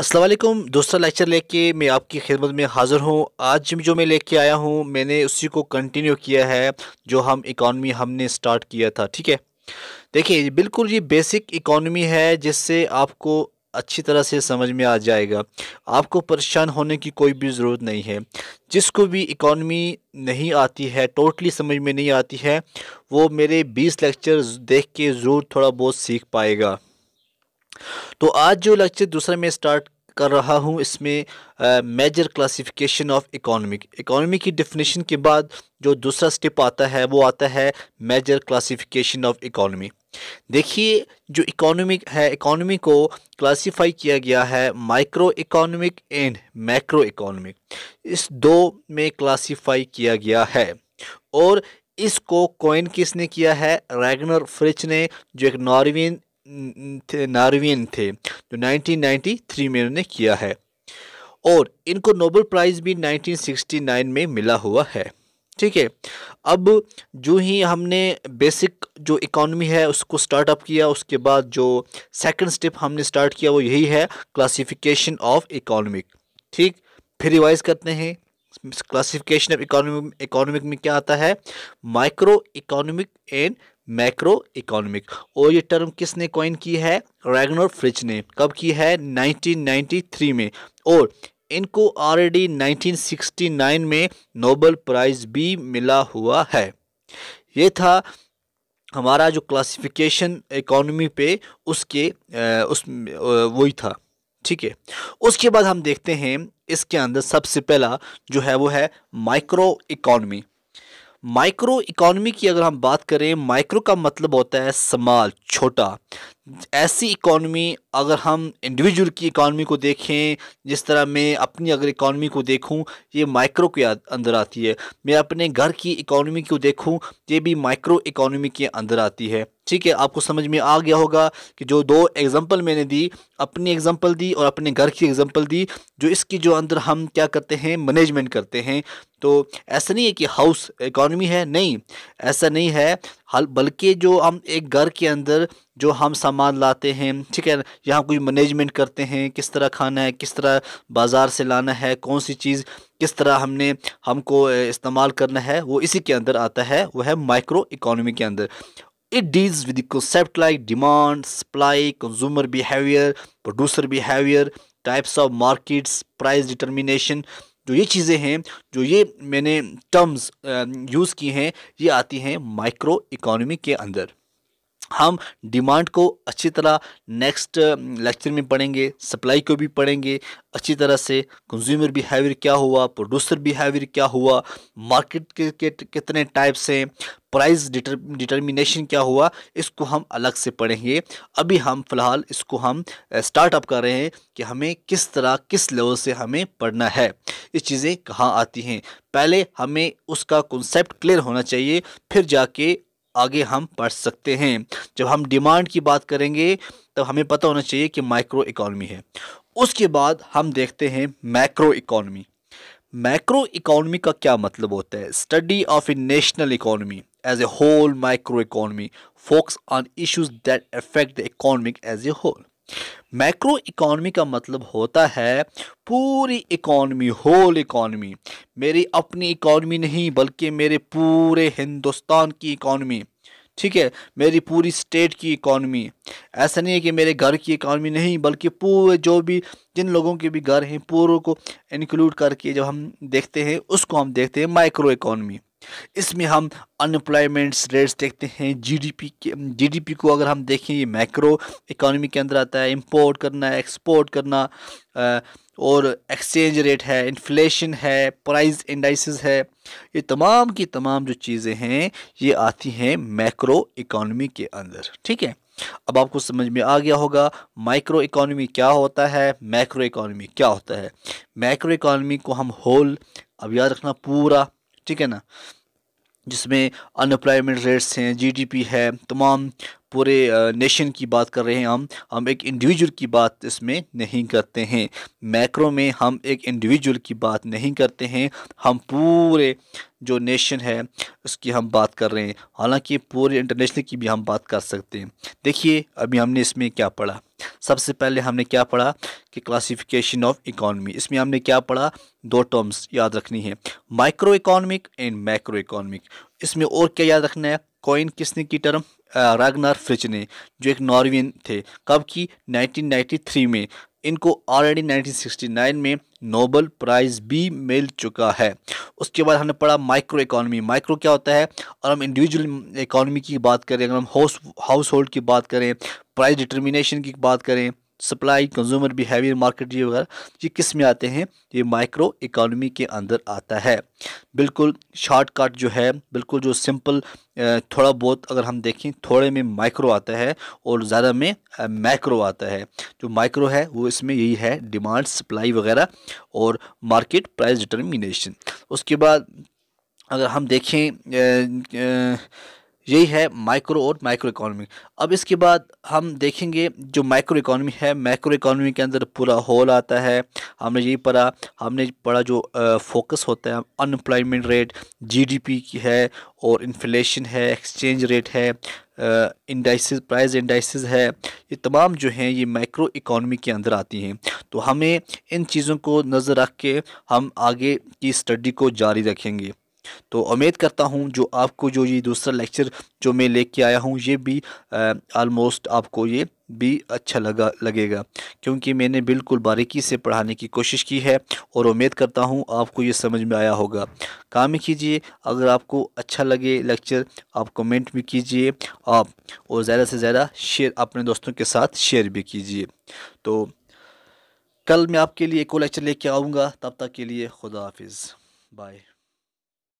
असलम दूसरा लेक्चर लेके मैं आपकी खिदमत में हाज़िर हूँ आज जो मैं लेके आया हूँ मैंने उसी को कंटिन्यू किया है जो हम इकॉनमी हमने स्टार्ट किया था ठीक है देखिए बिल्कुल ये बेसिक इकॉनमी है जिससे आपको अच्छी तरह से समझ में आ जाएगा आपको परेशान होने की कोई भी ज़रूरत नहीं है जिसको भी इकॉनमी नहीं आती है टोटली समझ में नहीं आती है वो मेरे बीस लेक्चर देख के ज़रूर थोड़ा बहुत सीख पाएगा तो आज जो लेक्चर दूसरा मैं स्टार्ट कर रहा हूँ इसमें major classification of economic economy की डिफिनेशन के बाद जो दूसरा स्टेप आता है वो आता है मेजर क्लासिफिकेशन ऑफ इकोनॉमी देखिए जो इकोनॉमिक है इकोनॉमी को क्लासिफाई किया गया है micro economic and macro economic इस दो में क्लासिफाई किया गया है और इसको कॉइन किसने किया है रैगनर फ्रिच ने जो एक नॉर्वियन थे नार्वियन थे जो 1993 में उन्होंने किया है और इनको नोबल प्राइज़ भी 1969 में मिला हुआ है ठीक है अब जो ही हमने बेसिक जो इकॉनमी है उसको स्टार्टअप किया उसके बाद जो सेकंड स्टेप हमने स्टार्ट किया वो यही है क्लासिफिकेशन ऑफ इकोनॉमिक ठीक फिर रिवाइज करते हैं क्लासिफिकेशन ऑफ इकोनॉमिक इकोनॉमिक में क्या आता है micro economic and macro economic और ये टर्म किसने कॉइन की है रेगनोर फ्रिज ने कब की है 1993 में और इनको ऑलरेडी 1969 में नोबल प्राइज़ भी मिला हुआ है ये था हमारा जो क्लासिफिकेशन इकोनॉमी पे उसके उस वही था ठीक है उसके बाद हम देखते हैं इसके अंदर सबसे पहला जो है वो है माइक्रो इकोनॉमी माइक्रो इकोनॉमी की अगर हम बात करें माइक्रो का मतलब होता है समाल छोटा ऐसी इकॉनमी अगर हम इंडिविजुअल की इकोनॉमी को देखें जिस तरह मैं अपनी अगर इकोनॉमी को देखूं ये माइक्रो के अं-, अंदर आती है मैं अपने घर की इकोनॉमी को देखूं ये भी माइक्रो इकॉनमी के अंदर आती है ठीक है आपको समझ में आ गया होगा कि जो दो एग्जांपल मैंने दी अपनी एग्जांपल दी और अपने घर की एग्जांपल दी जो इसकी जो अंदर हम क्या करते हैं मैनेजमेंट करते हैं तो ऐसा नहीं है कि हाउस इकोनॉमी है नहीं ऐसा नहीं है हल बल्कि जो हम एक घर के अंदर जो हम सामान लाते हैं ठीक है यहाँ कोई मैनेजमेंट करते हैं किस तरह खाना है किस तरह बाज़ार से लाना है कौन सी चीज़ किस तरह हमने हमको इस्तेमाल करना है वो इसी के अंदर आता है वो है माइक्रो इकोनॉमी के अंदर It deals with the concept like demand, supply, consumer behavior, producer behavior, types of markets, price determination, जो ये चीज़ें हैं जो ये मैंने टर्म्स यूज़ की हैं ये आती हैं माइक्रो इकोनॉमी के अंदर हम डिमांड को अच्छी तरह नेक्स्ट लेक्चर में पढ़ेंगे सप्लाई को भी पढ़ेंगे अच्छी तरह से कंज्यूमर बिहेवियर क्या हुआ प्रोड्यूसर बिहेवियर क्या हुआ मार्केट के, के कितने टाइप्स हैं प्राइस डिटर, डिटर्मिनेशन क्या हुआ इसको हम अलग से पढ़ेंगे अभी हम फ़िलहाल इसको हम स्टार्टअप कर रहे हैं कि हमें किस तरह किस लेवल से हमें पढ़ना है ये चीज़ें कहाँ आती हैं पहले हमें उसका कॉन्सेप्ट क्लियर होना चाहिए फिर जाके आगे हम पढ़ सकते हैं जब हम डिमांड की बात करेंगे तब हमें पता होना चाहिए कि माइक्रो इकॉनमी है उसके बाद हम देखते हैं मैक्रो इकॉनमी मैक्रो इकॉनमी का क्या मतलब होता है study of a national economy as a whole micro economy focus on issues that affect the economic as a whole macro economy का मतलब होता है पूरी इकोनॉमी होल इकॉनमी मेरी अपनी इकॉनमी नहीं बल्कि मेरे पूरे हिंदुस्तान की इकॉनमी ठीक है मेरी पूरी स्टेट की इकॉनमी ऐसा नहीं है कि मेरे घर की इकोनॉमी नहीं बल्कि पूरे जो भी जिन लोगों के भी घर हैं पूरों को इंक्लूड करके जब हम देखते हैं उसको हम देखते हैं माइक्रो इकॉनमी इसमें हम अनएम्प्लॉयमेंट्स रेट्स देखते हैं जीडीपी के जीडीपी को अगर हम देखें ये मैक्रो इकोनॉमी के अंदर आता है इंपोर्ट करना है एक्सपोर्ट करना और एक्सचेंज रेट है इन्फ्लेशन है प्राइस इंडाइसिस है ये तमाम की तमाम जो चीज़ें हैं ये आती हैं मैक्रो इकोनॉमी के अंदर ठीक है अब आपको समझ में आ गया होगा माइक्रो इकोनॉमी क्या होता है मैक्रो इकोनॉमी क्या होता है मैक्रो इकोनॉमी को हम होल अब याद रखना पूरा ठीक है ना जिसमें अनएम्प्लॉयमेंट रेट्स हैं जीडीपी है तमाम पूरे नेशन की बात कर रहे हैं हम हम एक इंडिविजुअल की बात इसमें नहीं करते हैं मैक्रो में हम एक इंडिविजुअल की बात नहीं करते हैं हम पूरे जो नेशन है उसकी हम बात कर रहे हैं हालांकि पूरे इंटरनेशनल की भी हम बात कर सकते हैं देखिए अभी हमने इसमें क्या पढ़ा सबसे पहले हमने क्या पढ़ा कि क्लासिफिकेशन ऑफ इकोनॉमी इसमें हमने क्या पढ़ा दो टर्म्स याद रखनी है micro economic and macro economic इसमें और क्या याद रखना है कॉइन किसने की टर्म रागनार फ्रिज ने जो एक नॉर्वियन थे कब की 1993 में इनको ऑलरेडी 1969 में नोबल प्राइज़ भी मिल चुका है उसके बाद हमने पढ़ा माइक्रो इकोनॉमी माइक्रो क्या होता है और हम इंडिविजुअल इकोनॉमी की बात करें अगर हम हाउस हाउस होल्ड की बात करें प्राइस डिटर्मिनेशन की बात करें सप्लाई कंज्यूमर बिहेवियर मार्केट ये वगैरह ये किस में आते हैं ये माइक्रो इकोनॉमी के अंदर आता है बिल्कुल शॉर्टकट जो है बिल्कुल जो सिंपल थोड़ा बहुत अगर हम देखें थोड़े में माइक्रो आता है और ज़्यादा में मैक्रो आता है जो माइक्रो है वो इसमें यही है डिमांड सप्लाई वगैरह और मार्केट प्राइस डिटर्मिनेशन उसके बाद अगर हम देखें ए, ए, यही है माइक्रो और माइक्रो इकोनॉमी अब इसके बाद हम देखेंगे जो माइक्रो इकोनॉमी है माइक्रो इकोनॉमी के अंदर पूरा होल आता है हमने यही पढ़ा हमने पढ़ा जो फोकस होता है अनएम्प्लॉयमेंट रेट जीडीपी की है और इन्फ्लेशन है एक्सचेंज रेट है इंडाइसिस प्राइस इंडाइसिस है ये तमाम जो हैं ये माइक्रो इकोनॉमी के अंदर आती हैं तो हमें इन चीज़ों को नज़र रख के हम आगे की स्टडी को जारी रखेंगे तो उम्मीद करता हूँ जो आपको जो ये दूसरा लेक्चर जो मैं लेके आया हूँ ये भी आलमोस्ट आपको ये भी अच्छा लगा लगेगा क्योंकि मैंने बिल्कुल बारीकी से पढ़ाने की कोशिश की है और उम्मीद करता हूँ आपको ये समझ में आया होगा काम कीजिए अगर आपको अच्छा लगे लेक्चर आप कमेंट भी कीजिए आप और ज़्यादा से ज़्यादा शेयर अपने दोस्तों के साथ शेयर भी कीजिए तो कल मैं आपके लिए एक और लेक्चर लेके आऊँगा तब तक के लिए खुदा हाफिज़ बाय